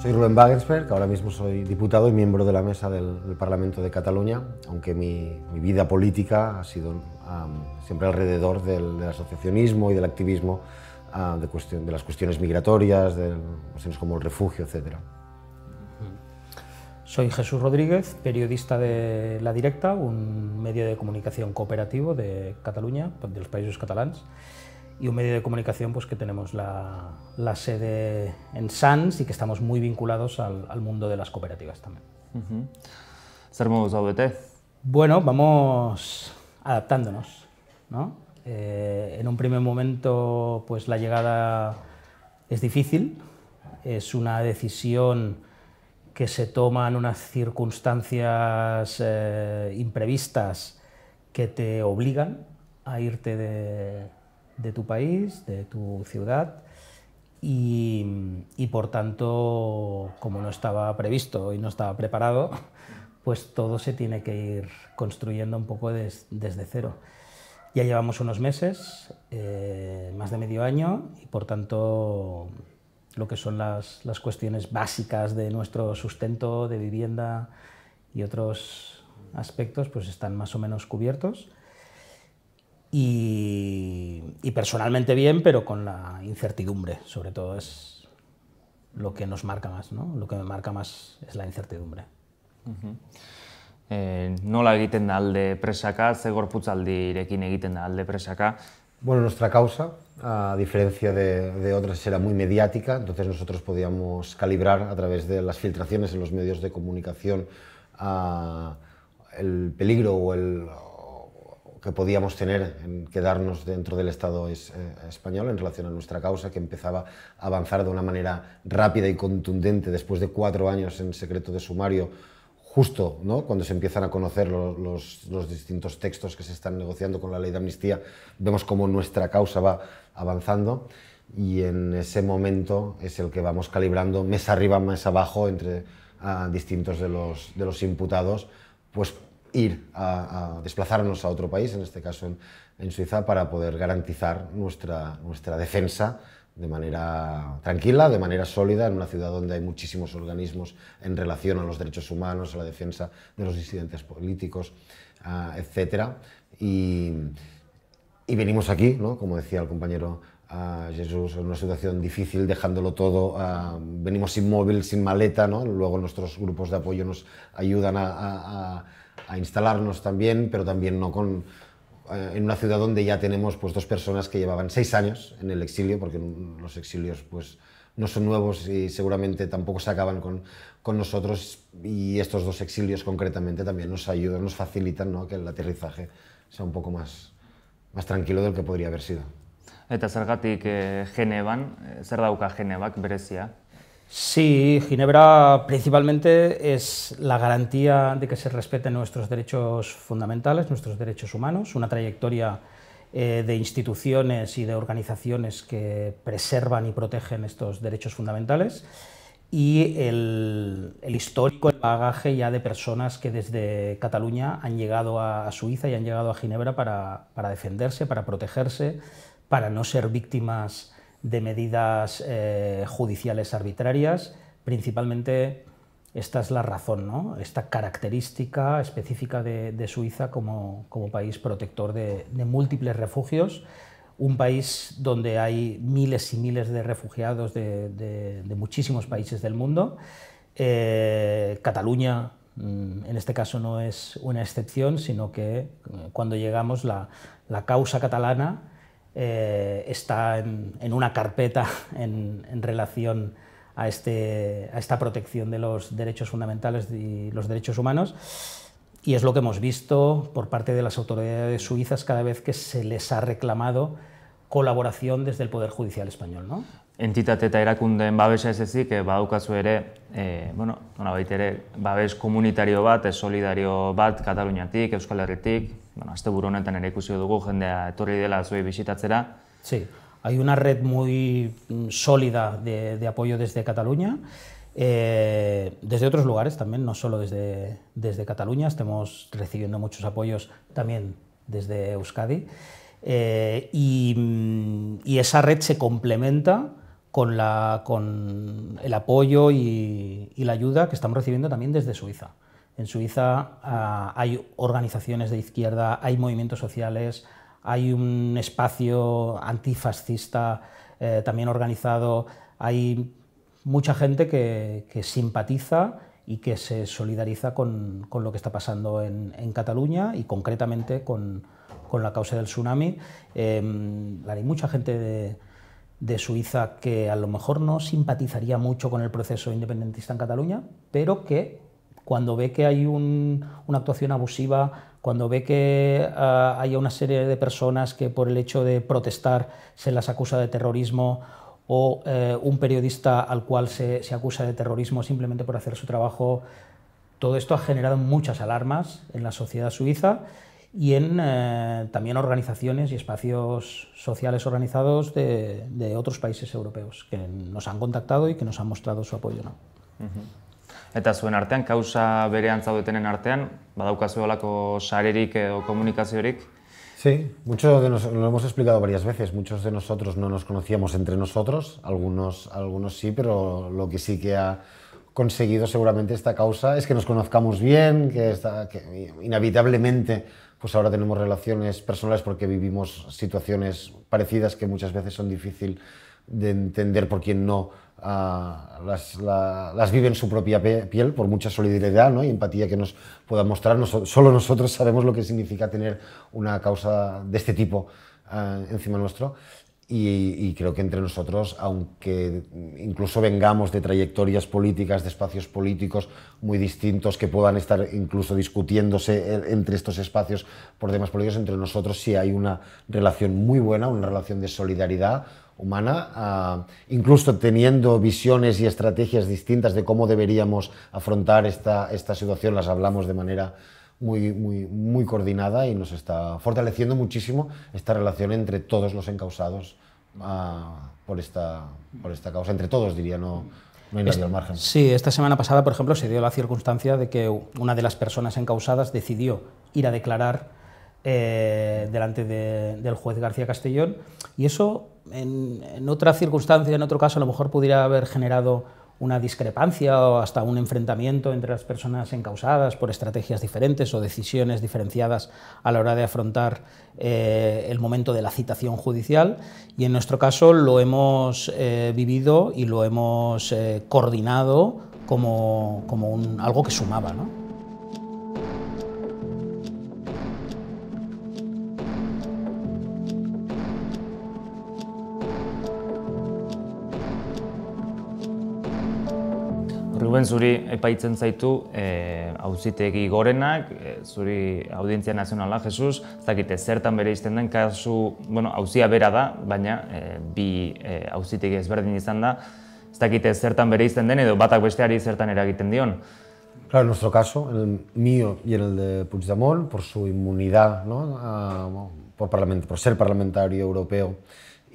Soy Rubén Wagensberg, ahora mismo soy diputado y miembro de la mesa del, Parlamento de Cataluña, aunque mi, vida política ha sido siempre alrededor del, asociacionismo y del activismo de, las cuestiones migratorias, de cuestiones como el refugio, etc. Soy Jesús Rodríguez, periodista de La Directa, un medio de comunicación cooperativo de Cataluña, de los países catalanes y un medio de comunicación pues, que tenemos la, sede en SANS y que estamos muy vinculados al, mundo de las cooperativas también. Uh -huh. Bueno, vamos adaptándonos. ¿no? Eh, en un primer momento pues, la llegada es difícil, es una decisión que se toma en unas circunstancias eh, imprevistas que te obligan a irte de, de tu país, de tu ciudad, y, por tanto, como no estaba previsto y no estaba preparado, pues todo se tiene que ir construyendo un poco desde cero. Ya llevamos unos meses, eh, más de medio año, y por tanto lo que son las cuestiones básicas de nuestro sustento, de vivienda y otros aspectos, pues están más o menos cubiertos y, personalmente bien, pero con la incertidumbre, sobre todo es lo que nos marca más, ¿no? Lo que me marca más es la incertidumbre. Uh -huh. eh, la egiten da alde presaka, ze gorputzaldirekin al de presa acá? Bueno, nuestra causa, a diferencia de, otras, era muy mediática, entonces nosotros podíamos calibrar a través de las filtraciones en los medios de comunicación ah, el peligro o el, que podíamos tener en quedarnos dentro del Estado eh, español en relación a nuestra causa, que empezaba a avanzar de una manera rápida y contundente después de cuatro años en secreto de sumario, justo ¿no? cuando se empiezan a conocer los, los, distintos textos que se están negociando con la ley de amnistía, vemos cómo nuestra causa va avanzando y en ese momento es el que vamos calibrando mes arriba, mes abajo entre a ah, distintos de los, de los imputados, pues ir a, desplazarnos a otro país, en este caso en, Suiza, para poder garantizar nuestra, nuestra defensa de manera tranquila, de manera sólida, en una ciudad donde hay muchísimos organismos en relación a los derechos humanos, a la defensa de los disidentes políticos, ah, etcétera, etc. Y, venimos aquí, ¿no? como decía el compañero ah, Jesús, en una situación difícil, dejándolo todo, ah, venimos sin móvil, sin maleta, ¿no? luego nuestros grupos de apoyo nos ayudan a a instalarnos también, pero también no con, eh, en una ciudad donde ya tenemos pues, dos personas que llevaban seis años en el exilio, porque los exilios pues, no son nuevos y seguramente tampoco se acaban con, con nosotros. Y estos dos exilios concretamente también nos ayudan, nos facilitan ¿no? que el aterrizaje sea un poco más, más tranquilo del que podría haber sido. Eta zergatik eh, Genevan, eh, zer dauka Genevak berezia? Sí, Ginebra principalmente es la garantía de que se respeten nuestros derechos fundamentales, nuestros derechos humanos, una trayectoria eh, de instituciones y de organizaciones que preservan y protegen estos derechos fundamentales y el, histórico, el bagaje ya de personas que desde Cataluña han llegado a Suiza y han llegado a Ginebra para, para defenderse, para protegerse, para no ser víctimas de medidas eh, judiciales arbitrarias, principalmente esta es la razón, esta característica específica de, Suiza como, país protector de, múltiples refugios, un país donde hay miles y miles de refugiados de, muchísimos países del mundo. Eh, Cataluña, mm, en este caso, no es una excepción, sino que eh, cuando llegamos la, la causa catalana eh, está en, una carpeta en, relación a, este, a, esta protección de los derechos fundamentales y los derechos humanos. Y es lo que hemos visto por parte de las autoridades suizas cada vez que se les ha reclamado colaboración desde el Poder Judicial español. ¿no? entitate eta erakundeen babesa ez ezik, e, badaukazu ere, e, bueno, ere, babes bat, solidario bat, Kataluniatik, Euskal Herritik, bueno, el buru honetan ere ikusi dugu jendea etorri dela zuei bisitatzera. Sí, hay una red muy mm, sólida de, apoyo desde Cataluña. Eh, desde otros lugares también, no solo desde, desde Cataluña, estamos recibiendo muchos apoyos también desde Euskadi. Eh, mm, y, esa red se complementa con, la, con el apoyo y, la ayuda que estamos recibiendo también desde Suiza. En Suiza ah, hay organizaciones de izquierda, hay movimientos sociales, hay un espacio antifascista eh, también organizado, hay mucha gente que, simpatiza y que se solidariza con, lo que está pasando en, Cataluña y concretamente con, la causa del tsunami. Em, hay mucha gente de, de Suiza que a lo mejor no simpatizaría mucho con el proceso independentista en Cataluña, pero que cuando ve que hay una actuación abusiva, cuando ve que ah, hay una serie de personas que por el hecho de protestar se las acusa de terrorismo o eh, un periodista al cual se, acusa de terrorismo simplemente por hacer su trabajo, todo esto ha generado muchas alarmas en la sociedad suiza y en eh, también organizaciones y espacios sociales organizados de, otros países europeos que nos han contactado y que nos han mostrado su apoyo. ¿no? Eta zuen artean, kausa berean zaudetenen artean, badaukazu olako sarerik o komunikaziorik? Sí, muchos de lo hemos explicado varias veces, muchos de nosotros no nos conocíamos entre nosotros, algunos, algunos sí, pero lo que sí que ha conseguido seguramente esta causa es que nos conozcamos bien, que, inevitablemente pues ahora tenemos relaciones personales porque vivimos situaciones parecidas que muchas veces son difíciles de entender por quién no las, vive en su propia piel por mucha solidaridad ¿no? y empatía que nos pueda mostrar. solo nosotros sabemos lo que significa tener una causa de este tipo eh, encima nuestro. Y, y, creo que entre nosotros, aunque incluso vengamos de trayectorias políticas, de espacios políticos muy distintos que puedan estar incluso discutiéndose e, entre estos espacios por temas políticos, entre nosotros sí hay una relación muy buena, una relación de solidaridad, humana, ah, incluso teniendo visiones y estrategias distintas de cómo deberíamos afrontar esta, esta situación, las hablamos de manera muy, muy, coordinada y nos está fortaleciendo muchísimo esta relación entre todos los encausados ah, por, esta, por esta causa, entre todos diría, no, no hay nadie este al margen. Sí, esta semana pasada, por ejemplo, se dio la circunstancia de que una de las personas encausadas decidió ir a declarar eh, delante del juez García Castellón. Y eso, en, otra circunstancia, en otro caso, a lo mejor pudiera haber generado una discrepancia o hasta un enfrentamiento entre las personas encausadas por estrategias diferentes o decisiones diferenciadas a la hora de afrontar eh, el momento de la citación judicial. Y en nuestro caso lo hemos eh, vivido y lo hemos coordinado como, como un, algo que sumaba. ¿no? Ruben zuri epaitzen zaitu eh auzitegi gorenak, eh, zuri Audientzia Nazionala Jesus, ez dakite zertan bere izten den kasu, bueno, auzia bera da, baina eh, bi e, ezberdin izan da, ez dakite zertan bere izten den edo batak besteari zertan eragiten dion. Claro, en nuestro caso, el mío y el de Puigdemont, por su inmunidad, ¿no? A, ah, bueno, por ser parlamentario europeo,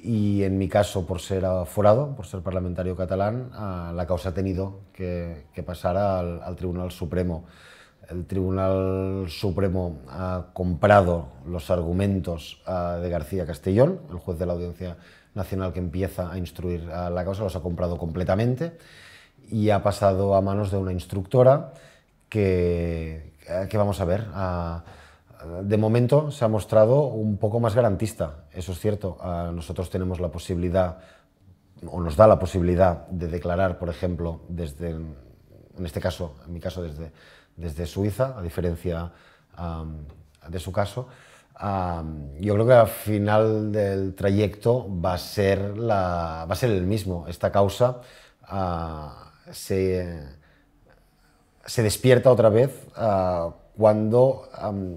y en mi caso, por ser aforado, por ser parlamentario catalán, eh, la causa ha tenido que, pasar al, Tribunal Supremo. El Tribunal Supremo ha comprado los argumentos eh, de García Castellón, el juez de la Audiencia Nacional que empieza a instruir eh, la causa, los ha comprado completamente y ha pasado a manos de una instructora que, que vamos a ver. A, de momento se ha mostrado un poco más garantista, eso es cierto. Ah, nosotros tenemos la posibilidad, o nos da la posibilidad, de declarar, por ejemplo, desde, en este caso, en mi caso, desde, desde Suiza, a diferencia de su caso. yo creo que al final del trayecto va a ser, la, va a ser el mismo. Esta causa ah, se, despierta otra vez. Ah, cuando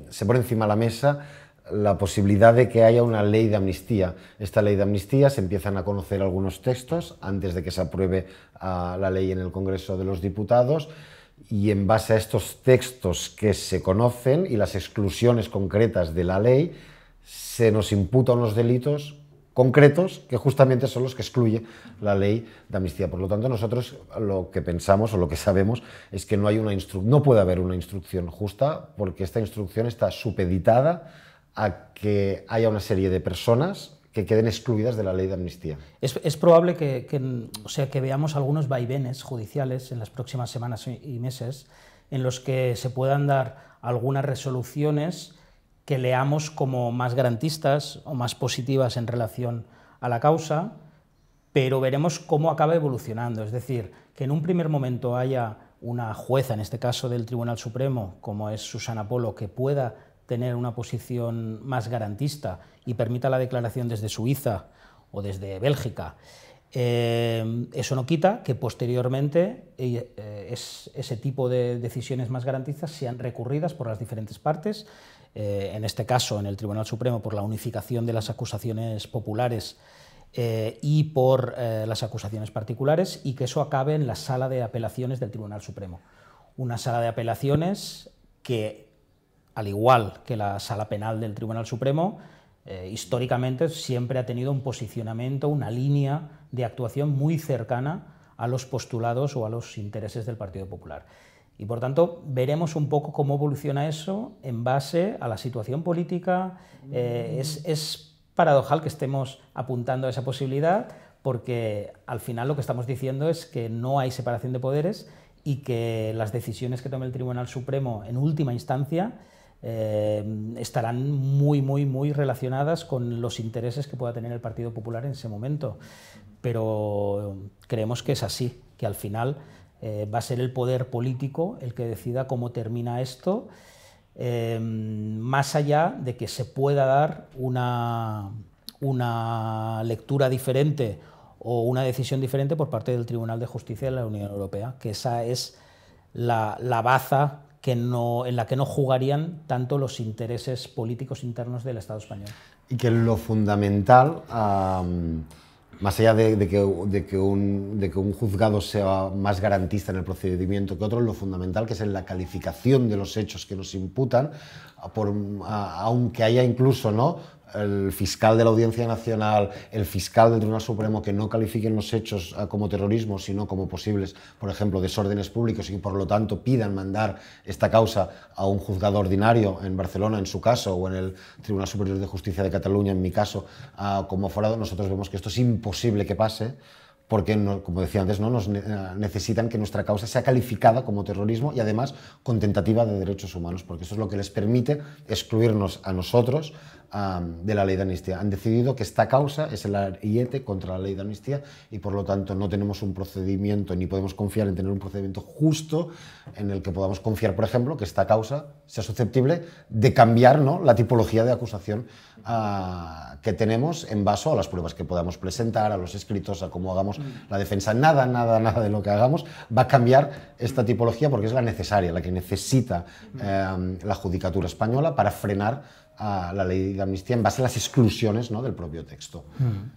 se pone encima de la mesa la posibilidad de que haya una ley de amnistía. Esta ley de amnistía se empiezan a conocer algunos textos antes de que se apruebe ah, la ley en el Congreso de los Diputados y en base a estos textos que se conocen y las exclusiones concretas de la ley, se nos imputan los delitos concretos que justamente son los que excluye la ley de amnistía. Por lo tanto, nosotros lo que pensamos o lo que sabemos es que no, hay una no puede haber una instrucción justa porque esta instrucción está supeditada a que haya una serie de personas que queden excluidas de la ley de amnistía. Es, probable o sea, que veamos algunos vaivenes judiciales en las próximas semanas y meses en los que se puedan dar algunas resoluciones que leamos como más garantistas o más positivas en relación a la causa, pero veremos cómo acaba evolucionando. Es decir, que en un primer momento haya una jueza, en este caso del Tribunal Supremo, como es Susana Polo, que pueda tener una posición más garantista y permita la declaración desde Suiza o desde Bélgica. Eh, eso no quita que posteriormente eh, eh, ese tipo de decisiones más garantistas sean recurridas por las diferentes partes eh, en este caso en el Tribunal Supremo, por la unificación de las acusaciones populares eh, y por eh, las acusaciones particulares, y que eso acabe en la sala de apelaciones del Tribunal Supremo. Una sala de apelaciones que, al igual que la sala penal del Tribunal Supremo, históricamente siempre ha tenido un posicionamiento, una línea de actuación muy cercana a los postulados o a los intereses del Partido Popular. Y por tanto, veremos un poco cómo evoluciona eso en base a la situación política. Eh, es, paradojal que estemos apuntando a esa posibilidad porque al final lo que estamos diciendo es que no hay separación de poderes y que las decisiones que tome el Tribunal Supremo en última instancia eh, estarán muy, muy, muy relacionadas con los intereses que pueda tener el Partido Popular en ese momento. Pero creemos que es así, que al final eh, va a ser el poder político el que decida cómo termina esto, eh, más allá de que se pueda dar una, una lectura diferente o una decisión diferente por parte del Tribunal de Justicia de la Unión Europea, que esa es la, baza que no, en la que no jugarían tanto los intereses políticos internos del Estado español. Y que lo fundamental... Ah, más allá de, que, un, de, que, un, juzgado sea más garantista en el procedimiento que otro, lo fundamental que es en la calificación de los hechos que nos imputan, aunque haya incluso ¿no? el fiscal de la Audiencia Nacional, el fiscal del Tribunal Supremo, que no califiquen los hechos ah, como terrorismo, sino como posibles, por ejemplo, desórdenes públicos y por lo tanto pidan mandar esta causa a un juzgado ordinario en Barcelona, en su caso, o en el Tribunal Superior de Justicia de Cataluña, en mi caso, ah, como forado, nosotros vemos que esto es imposible que pase porque, como decía antes, ¿no? nos eh, necesitan que nuestra causa sea calificada como terrorismo y además con tentativa de derechos humanos, porque eso es lo que les permite excluirnos a nosotros de la ley de amnistía. Han decidido que esta causa es el ariete contra la ley de amnistía y por lo tanto no tenemos un procedimiento ni podemos confiar en tener un procedimiento justo en el que podamos confiar, por ejemplo, que esta causa sea susceptible de cambiar ¿no? la tipología de acusación ah, que tenemos en base a las pruebas que podamos presentar, a los escritos, a cómo hagamos la defensa. Nada, nada, nada de lo que hagamos va a cambiar esta tipología porque es la necesaria, la que necesita em, la judicatura española para frenar a la ley de amnistía en base a las exclusiones del propio texto. Mm.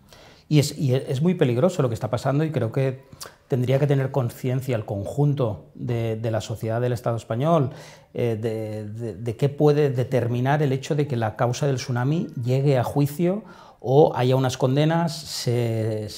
Y es, muy peligroso lo que está pasando y creo que tendría que tener conciencia el conjunto de, la sociedad del Estado español eh, de, qué puede determinar el hecho de que la causa del tsunami llegue a juicio o haya unas condenas, se,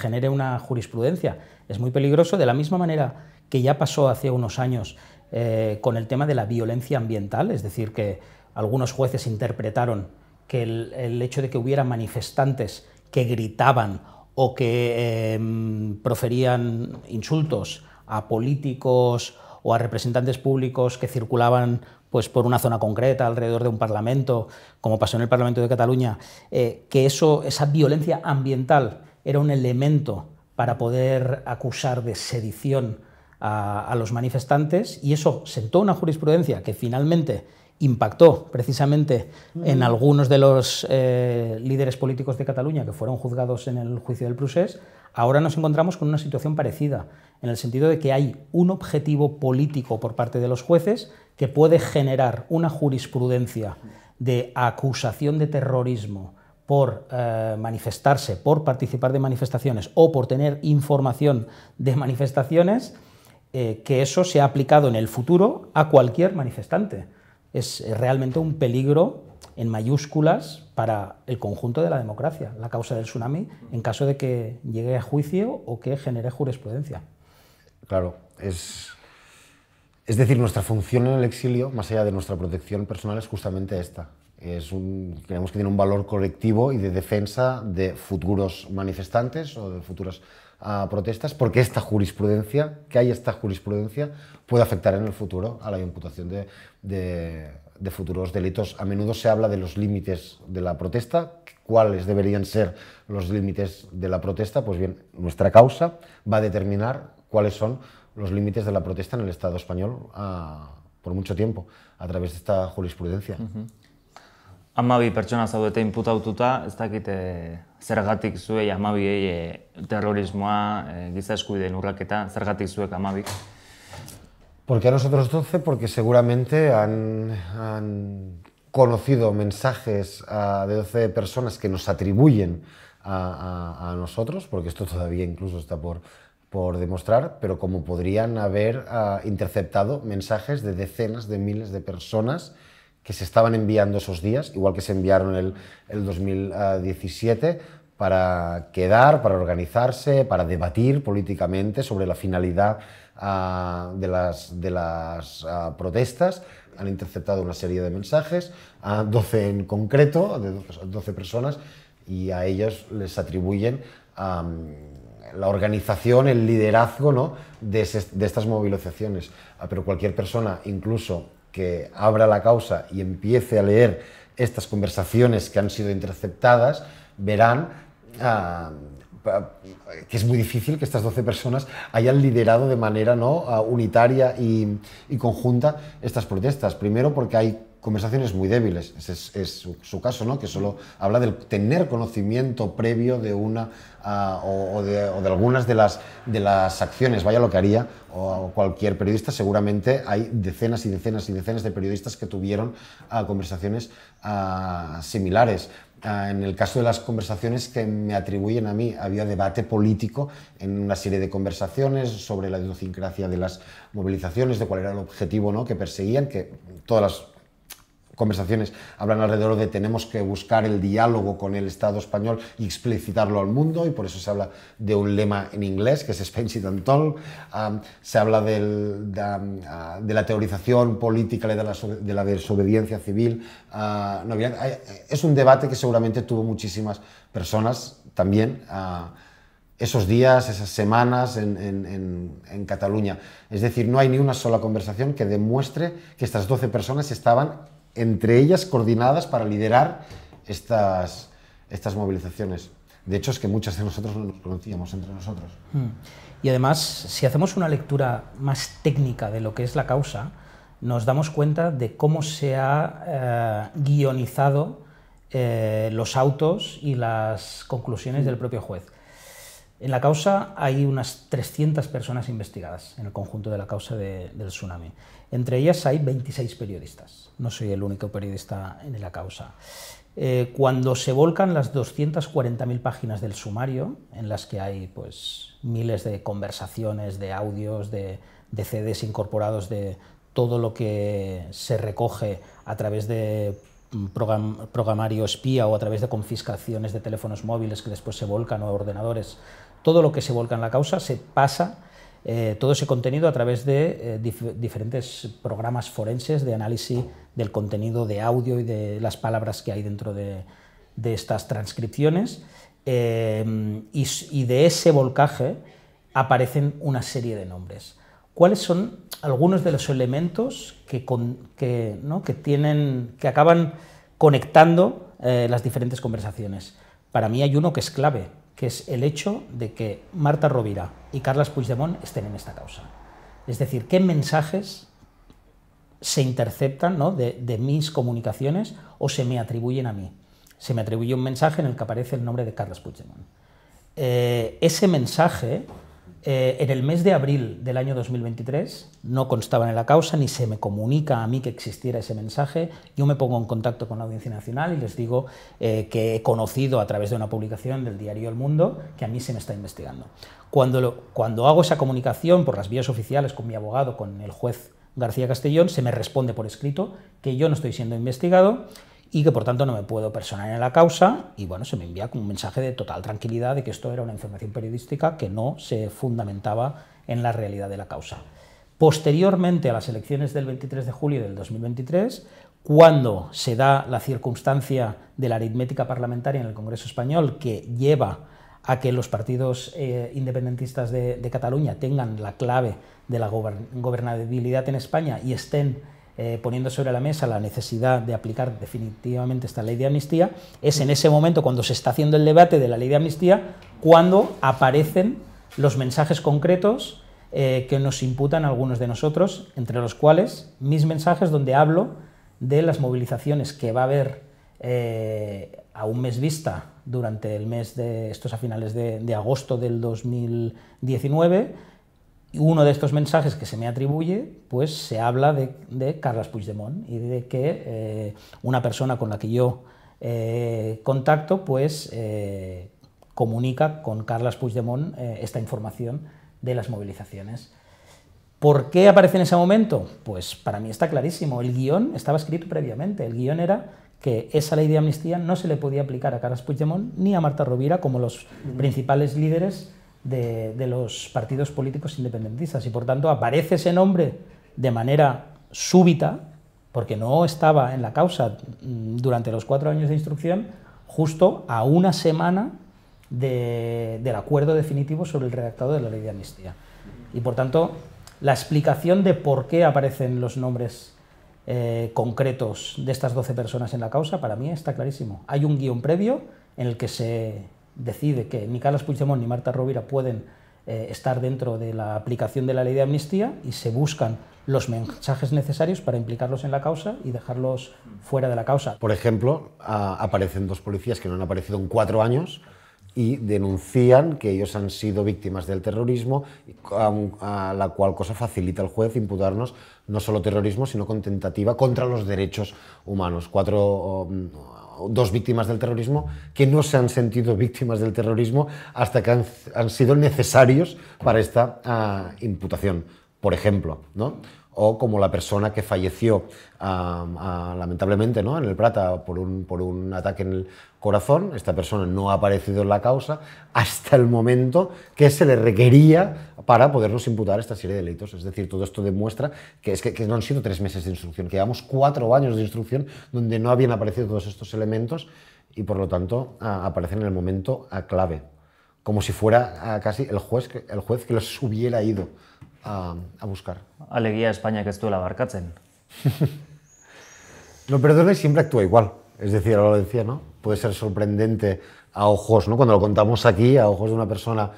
genere una jurisprudencia. Es muy peligroso, de la misma manera que ya pasó hace unos años eh, con el tema de la violencia ambiental, es decir, que algunos jueces interpretaron que el, hecho de que hubiera manifestantes que gritaban o que em, proferían insultos a políticos o a representantes públicos que circulaban pues, por una zona concreta, alrededor de un parlamento, como pasó en el Parlamento de Cataluña, eh, que eso, esa violencia ambiental era un elemento para poder acusar de sedición a los manifestantes y eso sentó una jurisprudencia que finalmente impactó precisamente en algunos de los eh, líderes políticos de Cataluña que fueron juzgados en el juicio del Prusés, ahora nos encontramos con una situación parecida, en el sentido de que hay un objetivo político por parte de los jueces que puede generar una jurisprudencia de acusación de terrorismo por eh, manifestarse, por participar de manifestaciones o por tener información de manifestaciones, eh, que eso se ha aplicado en el futuro a cualquier manifestante es eh, realmente un peligro en mayúsculas para el conjunto de la democracia, la causa del tsunami, en caso de que llegue a juicio o que genere jurisprudencia. Claro, es, es decir, nuestra función en el exilio, más allá de nuestra protección personal, es justamente esta. Es un, creemos que tiene un valor colectivo y de defensa de futuros manifestantes o de futuras a protestas porque esta jurisprudencia, que hay esta jurisprudencia, puede afectar en el futuro a la imputación de, futuros delitos. A menudo se habla de los límites de la protesta, cuáles deberían ser los límites de la protesta. Pues bien, nuestra causa va a determinar cuáles son los límites de la protesta en el Estado español ah, por mucho tiempo a través de esta jurisprudencia amabi pertsona ez eh, zergatik zuei e, terrorismoa, eh, giza urraketa, zergatik zuek Porque a nosotros 12, porque seguramente han, conocido mensajes ah, de 12 personas que nos atribuyen a, nosotros, porque esto todavía incluso está por, demostrar, pero como podrían haber ah, interceptado mensajes de decenas de miles de personas que se estaban enviando esos días, igual que se enviaron el, el 2017, eh, para quedar, para organizarse, para debatir políticamente sobre la finalidad ah, de las, de las ah, protestas. Han interceptado una serie de mensajes, a 12 en concreto, de 12, personas, y a ellos les atribuyen la organización, el liderazgo ¿no? de, de, estas movilizaciones. Ah, pero cualquier persona, incluso que abra la causa y empiece a leer estas conversaciones que han sido interceptadas, verán ah, que es muy difícil que estas 12 personas hayan liderado de manera ¿no? Ah, unitaria y conjunta estas protestas. Primero porque hay conversaciones muy débiles. es, su, caso, ¿no? Que solo habla del tener conocimiento previo de una ah, o, de, algunas de las, de las acciones, vaya lo que haría, o, cualquier periodista. Seguramente hay decenas y decenas y decenas de periodistas que tuvieron ah, conversaciones ah, similares. en el caso de las conversaciones que me atribuyen a mí, había debate político en una serie de conversaciones sobre la idiosincrasia de las movilizaciones, de cuál era el objetivo ¿no? que perseguían, que todas las conversaciones hablan alrededor de tenemos que buscar el diálogo con el Estado español y explicitarlo al mundo, y por eso se habla de un lema en inglés, que es Spanish it and se habla ah, de, la teorización política y de la, de la desobediencia civil. Ah, es un debate que seguramente tuvo muchísimas personas también. Ah, esos días, esas semanas en, en, Cataluña. Es decir, no hay ni una sola conversación que demuestre que estas 12 personas estaban entre ellas coordinadas para liderar estas, movilizaciones. De hecho, es que muchas de nosotros no nos conocíamos entre nosotros. Hmm. Y además, si hacemos una lectura más técnica de lo que es la causa, nos damos cuenta de cómo se ha eh, guionizado eh, los autos y las conclusiones del propio juez. En la causa hay unas 300 personas investigadas en el conjunto de la causa del tsunami. Entre ellas hay 26 periodistas. No soy el único periodista en la causa. Eh, cuando se volcan las 240.000 páginas del sumario, en las que hay pues, miles de conversaciones, de audios, de, CDs incorporados, de todo lo que se recoge a través de mm, programario espía o a través de confiscaciones de teléfonos móviles que después se volcan o ordenadores, todo lo que se volca en la causa se pasa eh, todo ese contenido a través de eh, diferentes programas forenses de análisis del contenido de audio y de las palabras que hay dentro de, estas transcripciones. Em, y, de ese volcaje aparecen una serie de nombres. ¿Cuáles son algunos de los elementos que, que, que tienen, que acaban conectando eh, las diferentes conversaciones? Para mí hay uno que es clave, que es el hecho de que Marta Rovira, y Carles Puigdemont estén en esta causa. Es decir, qué mensajes se interceptan ¿no? de, mis comunicaciones o se me atribuyen a mí. Se me atribuye un mensaje en el que aparece el nombre de Carles Puigdemont. Eh, ese mensaje eh, en el mes de abril del año 2023 no constaba en la causa ni se me comunica a mí que existiera ese mensaje. Yo me pongo en contacto con la Audiencia Nacional y les digo eh, que he conocido a través de una publicación del diario El Mundo que a mí se me está investigando. Cuando, cuando hago esa comunicación por las vías oficiales con mi abogado, con el juez García Castellón, se me responde por escrito que yo no estoy siendo investigado y que por tanto no me puedo personar en la causa y bueno, se me envía un mensaje de total tranquilidad de que esto era una información periodística que no se fundamentaba en la realidad de la causa. Posteriormente a las elecciones del 23 de julio del 2023, cuando se da la circunstancia de la aritmética parlamentaria en el Congreso español que lleva a que los partidos eh, independentistas de, de, Cataluña tengan la clave de la gobernabilidad en España y estén eh, poniendo sobre la mesa la necesidad de aplicar definitivamente esta ley de amnistía, es en ese momento cuando se está haciendo el debate de la ley de amnistía, cuando aparecen los mensajes concretos eh, que nos imputan algunos de nosotros, entre los cuales mis mensajes donde hablo de las movilizaciones que va a haber eh, a un mes vista durante el mes de, estos a finales de agosto del 2019, uno de estos mensajes que se me atribuye, pues se habla de, de Carles Puigdemont y de que eh, una persona con la que yo eh, contacto, pues eh, comunica con Carles Puigdemont esta información de las movilizaciones. ¿Por qué aparece en ese momento? Pues para mí está clarísimo, el guión estaba escrito previamente, el guión era que esa ley de amnistía no se le podía aplicar a Carles Puigdemont ni a Marta Rovira como los principales líderes de, los partidos políticos independentistas. Y por tanto aparece ese nombre de manera súbita, porque no estaba en la causa mm, durante los cuatro años de instrucción, justo a una semana del acuerdo definitivo sobre el redactado de la ley de amnistía. Y por tanto, la explicación de por qué aparecen los nombres eh, concretos de estas 12 personas en la causa, para mí está clarísimo. Hay un guión previo en el que se decide que Carlos Puigdemont ni Marta Rovira pueden eh, estar dentro de la aplicación de la ley de amnistía y se buscan los mensajes necesarios para implicarlos en la causa y dejarlos fuera de la causa. Por ejemplo, aparecen dos policías que no han aparecido en cuatro años y denuncian que ellos han sido víctimas del terrorismo, a, la cual cosa facilita el juez imputarnos no solo terrorismo, sino con tentativa contra los derechos humanos. Cuatro dos víctimas del terrorismo que no se han sentido víctimas del terrorismo hasta que han, sido necesarios para esta ah, imputación, por ejemplo. ¿no? o como la persona que falleció lamentablemente ¿no? en el Prata por un, ataque en el corazón. Esta persona no ha aparecido en la causa hasta el momento que se le requería para podernos imputar esta serie de delitos. Es decir, todo esto demuestra que, no han sido tres meses de instrucción, que llevamos cuatro años de instrucción donde no habían aparecido todos estos elementos y por lo tanto aparecen en el momento clave como si fuera casi el juez que los hubiera ido a, buscar. Aleguía España que estuvo la barcatzen. Lo no, perdona y siempre actúa igual. Es decir, ahora lo decía, ¿no? Puede ser sorprendente a ojos, ¿no? Cuando lo contamos aquí, a ojos de una persona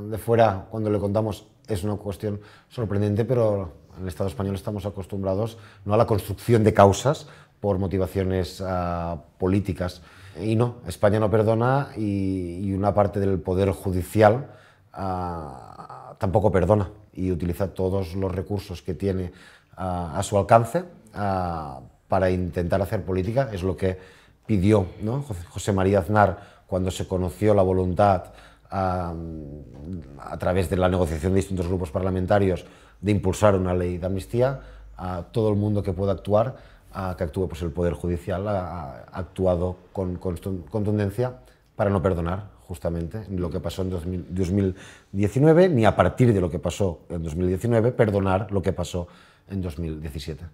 de fuera, cuando le contamos, es una cuestión sorprendente, pero en el Estado español estamos acostumbrados no a la construcción de causas por motivaciones ah, políticas. Y no, España no perdona y, una parte del Poder Judicial ah, tampoco perdona y utiliza todos los recursos que tiene a, su alcance para intentar hacer política. Es lo que pidió José María Aznar cuando se conoció la voluntad a, través de la negociación de distintos grupos parlamentarios de impulsar una ley de amnistía. A todo el mundo que pueda actuar, a que actúe pues, el Poder Judicial, ha actuado con contundencia para no perdonar justamente lo que pasó en 2019, ni a partir de lo que pasó en 2019, perdonar lo que pasó en 2017.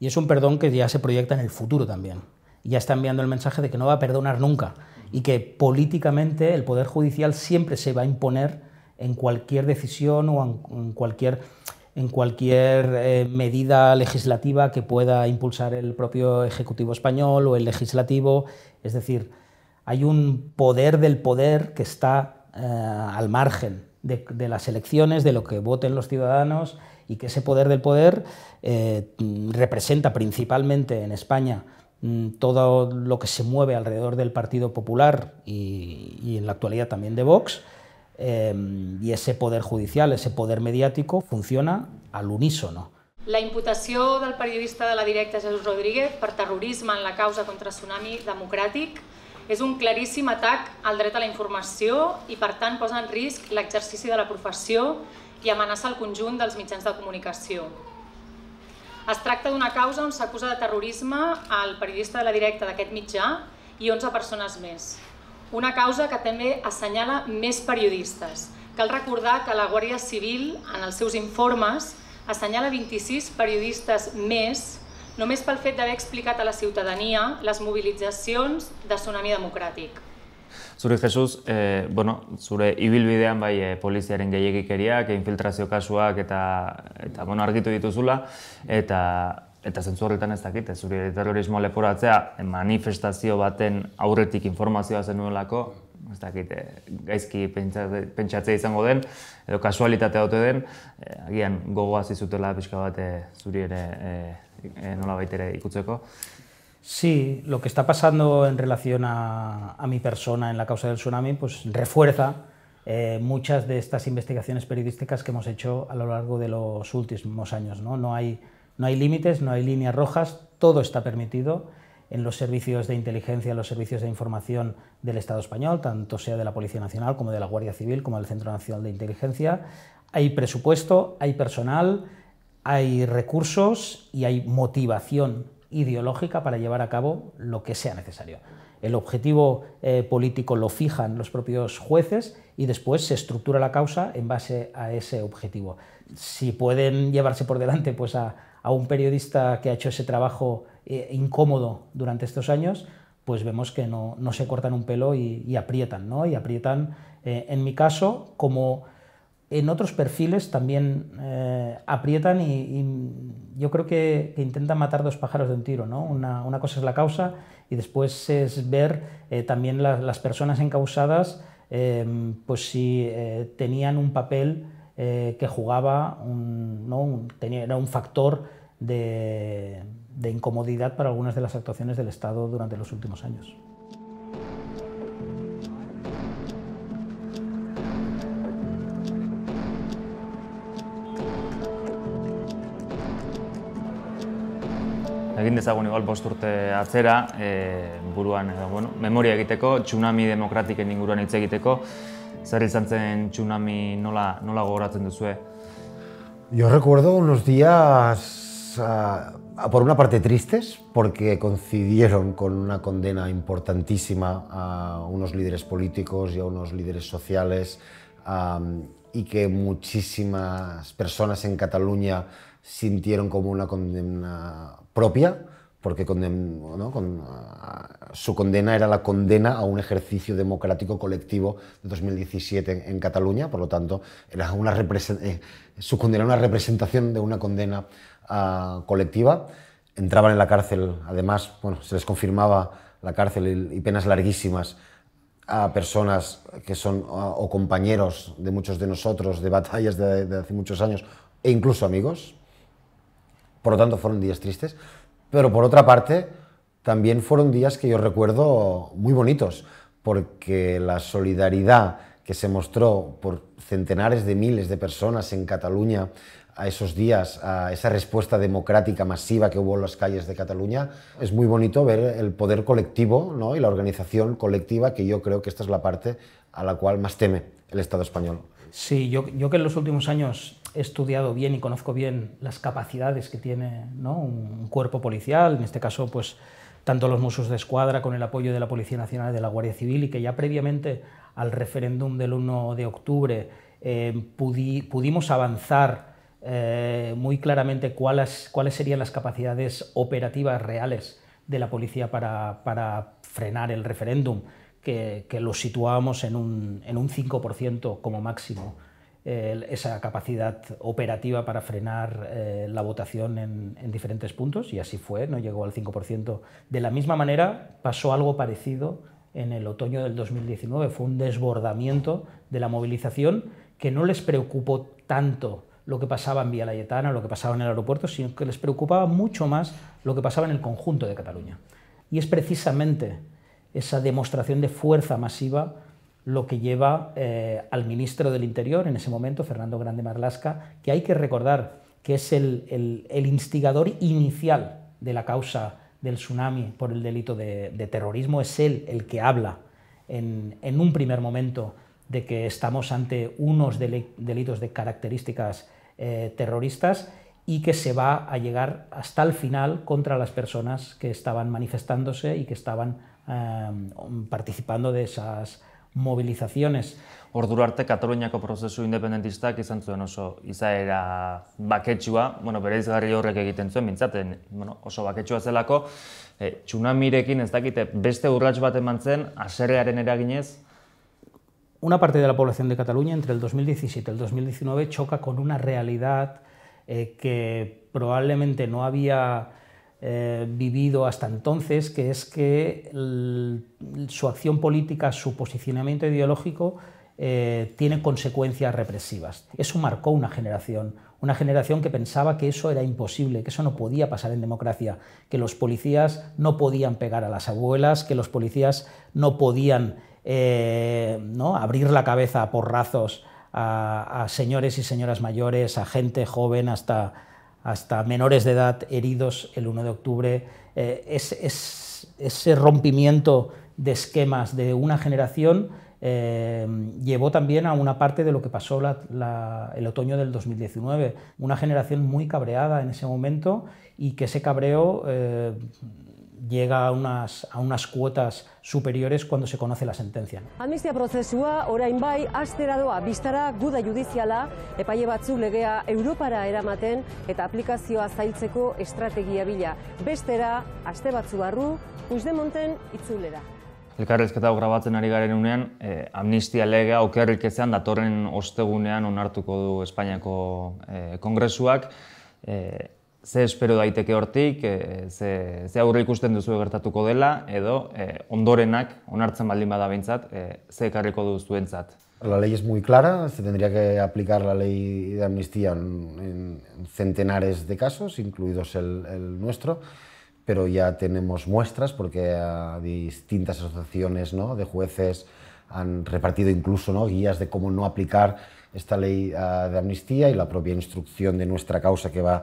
Y es un perdón que ya se proyecta en el futuro también. Ya está enviando el mensaje de que no va a perdonar nunca y que políticamente el Poder Judicial siempre se va a imponer en cualquier decisión o en cualquier en cualquier eh, medida legislativa que pueda impulsar el propio Ejecutivo español o el legislativo. Es decir, hay un poder del poder que está eh, al margen de, las elecciones, de lo que voten los ciudadanos y que ese poder del poder eh, representa principalmente en España mm, todo lo que se mueve alrededor del Partido Popular y, en la actualidad también de Vox, em, y ese poder judicial, ese poder mediático, funciona al unísono. La imputación del periodista de la directa Jesús Rodríguez por terrorismo en la causa contra Tsunami Democràtic És un claríssim atac al dret a la informació i, per tant, posa en risc l'exercici de la professió i amenaça el conjunt dels mitjans de comunicació. Es tracta d'una causa on s'acusa de terrorisme al periodista de la directa d'aquest mitjà i 11 persones més. Una causa que també assenyala més periodistes. Cal recordar que la Guàrdia Civil, en els seus informes, assenyala 26 periodistes més només pel fet d'haver explicat a la ciutadania les mobilitzacions de Tsunami Democràtic. Zure Jesus, eh, bueno, zure ibilbidean bai eh, poliziaren gehiagikeriak, infiltrazio kasuak eta, eta bueno, argitu dituzula, eta Eta zentzu horretan ez dakit, zuri terrorismo leporatzea eh, manifestazio baten aurretik informazioa zen nuelako, ez dakit, gaizki pentsatzea izango den, edo kasualitatea ote den, eh, agian gogoaz zutela, pixka bat zuri ere Eh, nola baitere ikutzeko. Sí, lo que está pasando en relación a, mi persona en la causa del tsunami, pues refuerza eh, muchas de estas investigaciones periodísticas que hemos hecho a lo largo de los últimos años. no hay, no hay límites, no hay líneas rojas, todo está permitido en los servicios de inteligencia, en los servicios de información del Estado español, tanto sea de la Policía Nacional como de la Guardia Civil, como del Centro Nacional de Inteligencia. Hay presupuesto, hay personal, hay recursos y hay motivación ideológica para llevar a cabo lo que sea necesario. El objetivo eh, político lo fijan los propios jueces y después se estructura la causa en base a ese objetivo. Si pueden llevarse por delante pues, a, un periodista que ha hecho ese trabajo eh, incómodo durante estos años, pues vemos que no, se cortan un pelo y, aprietan, ¿no? Y aprietan, eh, en mi caso, como en otros perfiles también eh, aprietan y, yo creo que, intentan matar dos pájaros de un tiro. ¿no? Una, cosa es la causa y después es ver eh, también las personas encausadas, em, pues si eh, tenían un papel que jugaba, ¿no? tenía, era un factor de incomodidad para algunas de las actuaciones del Estado durante los últimos años. egin dezagun igual bost urte atzera, e, buruan, edo, bueno, memoria egiteko, tsunami demokratiken inguruan hitz egiteko, zer izan zen tsunami nola, nola gogoratzen duzue? Jo recuerdo unos días, a ah, por una parte tristes, porque coincidieron con una condena importantísima a unos líderes políticos y a unos líderes sociales, y que muchísimas personas en Cataluña sintieron como una condena propia, porque Con, em, ah, su condena era la condena a un ejercicio democrático colectivo de 2017 en, Cataluña, por lo tanto, era una eh, su condena una representación de una condena ah, colectiva. Entraban en la cárcel, además, bueno, se les confirmaba la cárcel y, penas larguísimas a personas que son ah, o compañeros de muchos de nosotros, de batallas de hace muchos años, e incluso amigos, por lo tanto, fueron días tristes. Pero por otra parte, también fueron días que yo recuerdo muy bonitos, porque la solidaridad que se mostró por centenares de miles de personas en Cataluña a esos días, a esa respuesta democrática masiva que hubo en las calles de Cataluña, es muy bonito ver el poder colectivo y la organización colectiva, que yo creo que esta es la parte a la cual más teme el Estado español. Sí, yo, yo que en los últimos años he estudiado bien y conozco bien las capacidades que tiene un cuerpo policial, en este caso, pues tanto los musos de Escuadra con el apoyo de la Policía Nacional y de la Guardia Civil, y que ya previamente al referéndum del 1 de octubre eh, pudimos avanzar eh, muy claramente cuáles, cuáles serían las capacidades operativas reales de la policía para, para frenar el referéndum, que, lo situábamos en un, en un 5% como máximo esa capacidad operativa para frenar eh, la votación en, diferentes puntos y así fue, no llegó al 5%. De la misma manera pasó algo parecido en el otoño del 2019, fue un desbordamiento de la movilización que no les preocupó tanto lo que pasaba en Vía Layetana, lo que pasaba en el aeropuerto, sino que les preocupaba mucho más lo que pasaba en el conjunto de Cataluña. Y es precisamente esa demostración de fuerza masiva lo que lleva eh, al ministro del Interior en ese momento, Fernando Grande Marlasca, que hay que recordar que es el, instigador inicial de la causa del tsunami por el delito de, terrorismo, es él el que habla en, un primer momento de que estamos ante unos delitos de características eh, terroristas y que se va a llegar hasta el final contra las personas que estaban manifestándose y que estaban eh, participando de esas movilizaciones. Ordura arte Kataluniako prozesu independentistak izan zuen oso izaera baketsua, bueno, bere izgarri horrek egiten zuen, mintzaten bueno, oso baketsua zelako, e, txunamirekin ez dakite beste urrats bat eman zen, aserrearen eraginez, Una parte de la población de Cataluña entre el 2017 y el 2019 choca con una realidad eh, que probablemente no había Eh, vivido hasta entonces, que es que su acción política, su posicionamiento ideológico, eh, tiene consecuencias represivas. Eso marcó una generación, una generación que pensaba que eso era imposible, que eso no podía pasar en democracia, que los policías no podían pegar a las abuelas, que los policías no podían eh, ¿no? abrir la cabeza a porrazos a, a señores y señoras mayores, a gente joven, hasta, hasta menores de edad heridos el 1 de octubre, eh, ese rompimiento de esquemas de una generación eh, llevó también a una parte de lo que pasó el otoño del 2019, una generación muy cabreada en ese momento y que ese cabreo eh, llega a unas, a unas cuotas superiores cuando se conoce la sentencia. Amnistia prozesua orain bai astera doa biztara guda judiziala, epaile batzu legea Europara eramaten eta aplikazioa zailtzeko estrategia bila. Bestera, aste batzu barru, Puigdemonten itzulera. Elkarrezketa grabatzen ari garen unean, eh, amnistia legea okerrik datorren ostegunean onartuko du Espainiako eh, kongresuak. Eh, se espero daiteke hortik, e, ze, ze aurre ikusten duzu gertatuko dela, edo e, ondorenak, onartzen baldin bada behintzat, e, ze ekarriko duzuentzat. La ley es muy clara, se tendría que aplicar la ley de amnistía en, centenares de casos, incluidos el, nuestro, pero ya tenemos muestras porque distintas asociaciones ¿no? de jueces han repartido incluso ¿no? guías de cómo no aplicar esta ley ah, de amnistía y la propia instrucción de nuestra causa que va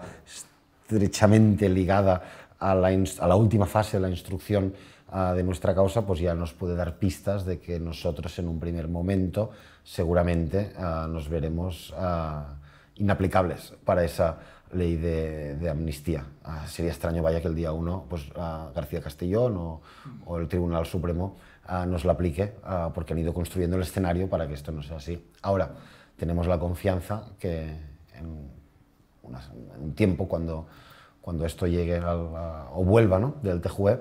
estrechamente ligada a la, a la última fase de la instrucción ah, de nuestra causa, pues ya nos puede dar pistas de que nosotros en un primer momento seguramente ah, nos veremos ah, inaplicables para esa ley de, amnistía. sería extraño, vaya, que el día 1 pues, García Castellón o, o, el Tribunal Supremo nos la aplique, porque han ido construyendo el escenario para que esto no sea así. Ahora, tenemos la confianza que en, un tiempo cuando, cuando esto llegue o vuelva del TJUE,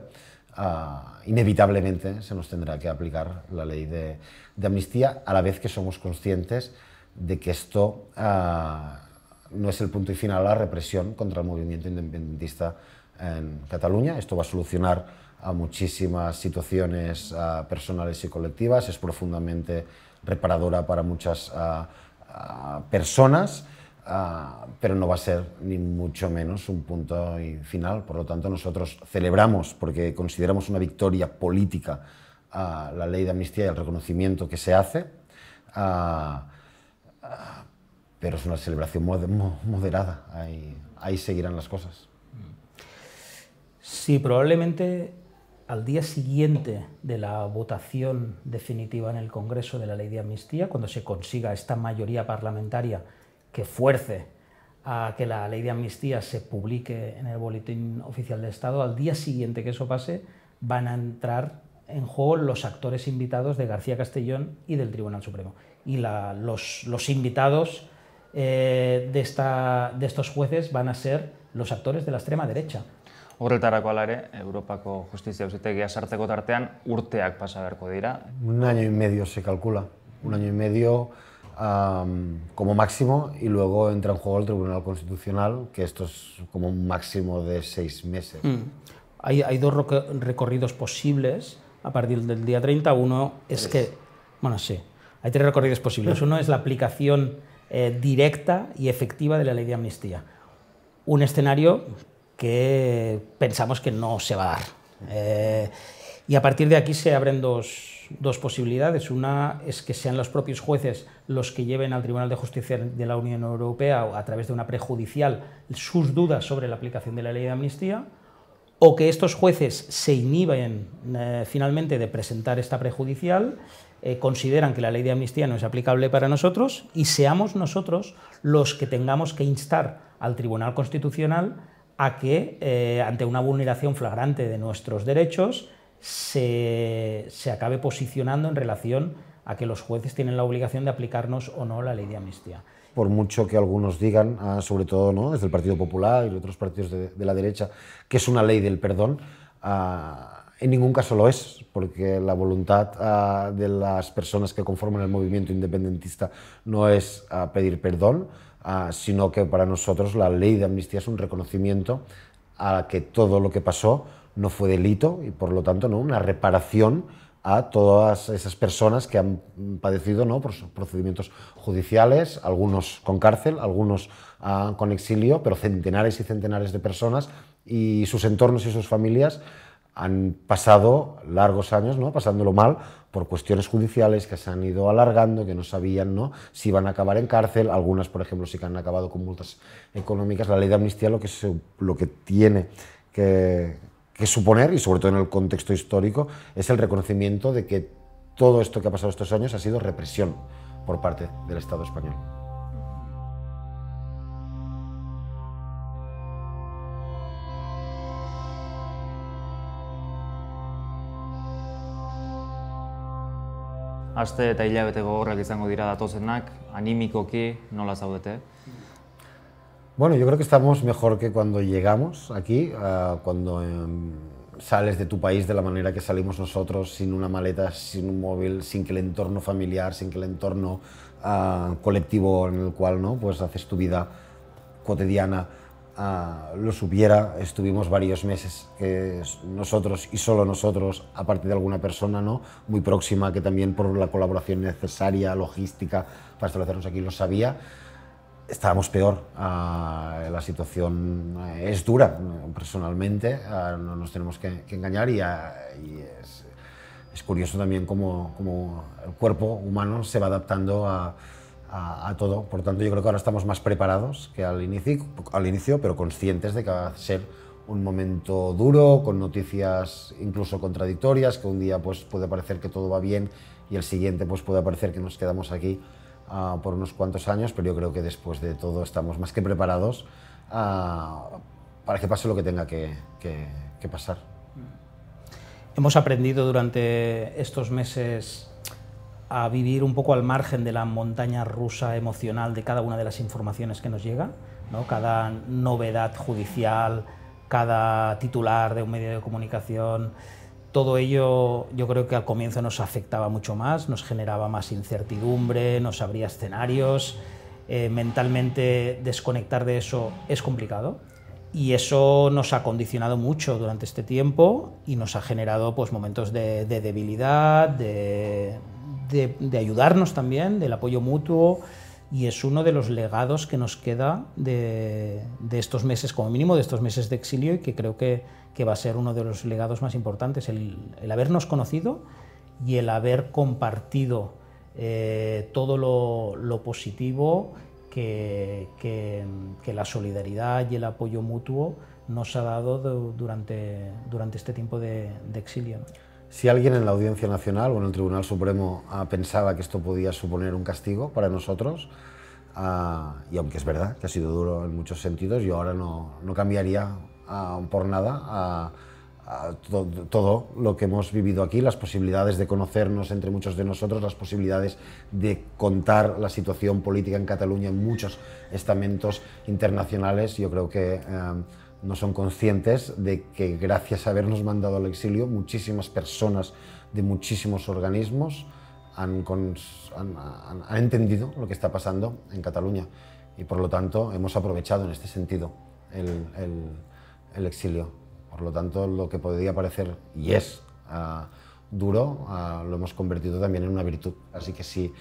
ah, inevitablemente se nos tendrá que aplicar la ley de, amnistía, a la vez que somos conscientes de que esto ah, no es el punto y final a la represión contra el movimiento independentista en Cataluña. Esto va a solucionar a muchísimas situaciones ah, personales y colectivas, es profundamente reparadora para muchas personas Ah, pero no va a ser ni mucho menos un punto final. Por lo tanto, nosotros celebramos, porque consideramos una victoria política, a ah, la ley de amnistía y el reconocimiento que se hace, ah, pero es una celebración moderada. Ahí, ahí seguirán las cosas. Sí, probablemente al día siguiente de la votación definitiva en el Congreso de la ley de amnistía, cuando se consiga esta mayoría parlamentaria, que fuerce a que la ley de amnistía se publique en el Boletín Oficial de Estado, al día siguiente que eso pase van a entrar en juego los actores invitados de García Castellón y del Tribunal Supremo. Y la, los, los, invitados eh, de, esta, de estos jueces van a ser los actores de la extrema derecha. Horretarako ala ere, Europako justizia auzitegia sarteko tartean urteak pasa beharko dira. Un año y medio se calcula, un año y medio como máximo y luego entra en juego el Tribunal Constitucional, que esto es como un máximo de seis meses. Mm. Hay, dos recorridos posibles a partir del día 30. Uno es que, bueno, sí, hay tres recorridos posibles. Uno es la aplicación eh, directa y efectiva de la ley de amnistía. Un escenario que pensamos que no se va a dar. Eh, y a partir de aquí se abren dos, dos, posibilidades. Una es que sean los propios jueces los que lleven al Tribunal de Justicia de la Unión Europea a través de una prejudicial sus dudas sobre la aplicación de la ley de amnistía, o que estos jueces se inhiben eh, finalmente de presentar esta prejudicial, eh, consideran que la ley de amnistía no es aplicable para nosotros y seamos nosotros los que tengamos que instar al Tribunal Constitucional a que, eh, ante una vulneración flagrante de nuestros derechos, se, acabe posicionando en relación a que los jueces tienen la obligación de aplicarnos o no la ley de amnistía. Por mucho que algunos digan, ah, sobre todo ¿no? desde el Partido Popular y otros partidos de, la derecha, que es una ley del perdón, ah, en ningún caso lo es, porque la voluntad ah, de las personas que conforman el movimiento independentista no es pedir perdón, sino que para nosotros la ley de amnistía es un reconocimiento a que todo lo que pasó no fue delito y por lo tanto no una reparación a todas esas personas que han padecido ¿no? por procedimientos judiciales, algunos con cárcel, algunos ah, con exilio, pero centenares y centenares de personas y sus entornos y sus familias han pasado largos años ¿no? pasándolo mal por cuestiones judiciales que se han ido alargando, que no sabían ¿no? si iban a acabar en cárcel, algunas, por ejemplo, sí que han acabado con multas económicas. La ley de amnistía lo que, lo que tiene que, que suponer, y sobre todo en el contexto histórico, es el reconocimiento de que todo esto que ha pasado estos años ha sido represión por parte del Estado español. Aste eta hilabete gogorrak izango dira que animikoki nola zaudete. Bueno, yo creo que estamos mejor que cuando llegamos aquí, eh, cuando em, sales de tu país de la manera que salimos nosotros, sin una maleta, sin un móvil, sin que el entorno familiar, sin que el entorno ah, colectivo en el cual ¿no? pues haces tu vida cotidiana ah, lo supiera. Estuvimos varios meses eh, nosotros y solo nosotros, aparte de alguna persona ¿no? muy próxima que también por la colaboración necesaria, logística, para establecernos aquí, lo sabía estábamos peor. Ah, la situación eh, es dura eh, personalmente, ah, no nos tenemos que, engañar y, ah, es, curioso también cómo, el cuerpo humano se va adaptando a, a, todo. Por tanto, yo creo que ahora estamos más preparados que al inicio, al inicio, pero conscientes de que va a ser un momento duro, con noticias incluso contradictorias, que un día pues, puede parecer que todo va bien y el siguiente pues, puede parecer que nos quedamos aquí Ah, por unos cuantos años, pero yo creo que después de todo estamos más que preparados ah, para que pase lo que tenga que, pasar. Hemos aprendido durante estos meses a vivir un poco al margen de la montaña rusa emocional de cada una de las informaciones que nos llega, ¿no? cada novedad judicial, cada titular de un medio de comunicación. Todo ello yo creo que al comienzo nos afectaba mucho más, nos generaba más incertidumbre, nos abría escenarios. Eh, mentalmente desconectar de eso es complicado y eso nos ha condicionado mucho durante este tiempo y nos ha generado pues, momentos de, debilidad, de, ayudarnos también, del apoyo mutuo y es uno de los legados que nos queda de estos meses, como mínimo de estos meses de exilio y que creo que que va a ser uno de los legados más importantes, el, habernos conocido y el haber compartido eh, todo lo, positivo que, la solidaridad y el apoyo mutuo nos ha dado durante, durante este tiempo de, exilio. Si alguien en la Audiencia Nacional o en el Tribunal Supremo ah, pensaba que esto podía suponer un castigo para nosotros, ah, y aunque es verdad que ha sido duro en muchos sentidos, yo ahora no, no cambiaría por nada a, todo lo que hemos vivido aquí, las posibilidades de conocernos entre muchos de nosotros, las posibilidades de contar la situación política en Cataluña en muchos estamentos internacionales. Yo creo que em, no son conscientes de que gracias a habernos mandado al exilio, muchísimas personas de muchísimos organismos han, han, entendido lo que está pasando en Cataluña y por lo tanto hemos aprovechado en este sentido el el exilio. Por lo tanto, lo que podría parecer, y es ah, duro, ah, lo hemos convertido también en una virtud. Así que sí,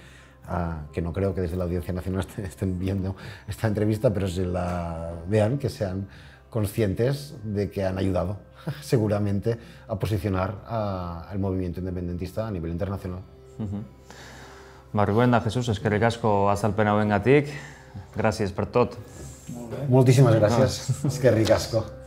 ah, que no creo que desde la Audiencia Nacional estén viendo esta entrevista, pero si la vean, que sean conscientes de que han ayudado seguramente a posicionar al movimiento independentista a nivel internacional. -huh. Jesús, eskerrik venga a ti. Gracias por todo. Muchísimas gracias. Es que ricasco.